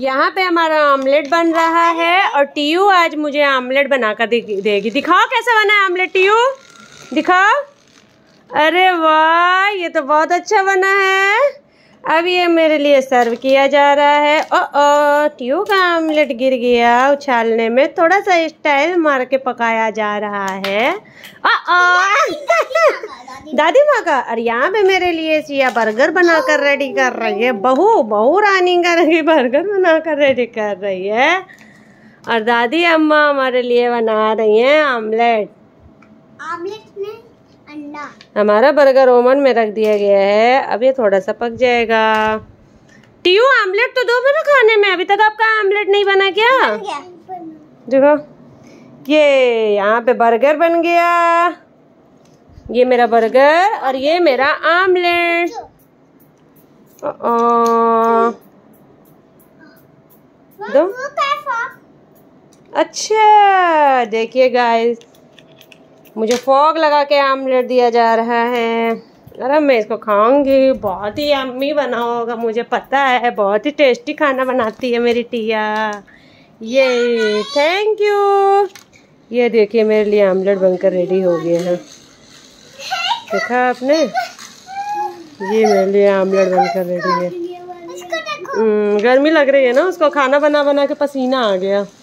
यहाँ पे हमारा ऑमलेट बन रहा है और टीयू आज मुझे ऑमलेट बना कर देगी दिखाओ कैसे बना है ऑमलेट टीयू दिखाओ अरे वाह ये तो बहुत अच्छा बना है अब ये मेरे लिए सर्व किया जा रहा है ओ ओ ट्यू का आमलेट गिर गया उछालने में थोड़ा सा स्टाइल मार के पकाया जा रहा है ओ ओ दादी माँ का अरे यहाँ पे मेरे लिए सिया बर्गर बनाकर रेडी कर रही है बहू बहू रानी का बर्गर बनाकर रेडी कर रही है और दादी अम्मा हमारे लिए बना रही हैं आमलेट आमलेट में अंडा हमारा बर्गर ओवन में रख दिया गया है अब ये थोड़ा सा पक जाएगा टीयू आमलेट तो दो बना खाने में अभी तक आपका आमलेट नहीं बना क्या देखो ये यहाँ पे बर्गर बन गया ये मेरा बर्गर और ये मेरा आमलेट दो अच्छा देखिए गाइस मुझे फॉग लगा के आमलेट दिया जा रहा है अरे मैं इसको खाऊंगी बहुत ही अम्मी बना होगा मुझे पता है बहुत ही टेस्टी खाना बनाती है मेरी टिया ये थैंक यू ये देखिए मेरे लिए आमलेट बनकर रेडी हो गया है देखा आपने ये मेरे लिए आमलेट बनकर रेडी है हम्म, गर्मी लग रही है ना उसको खाना बना बना के पसीना आ गया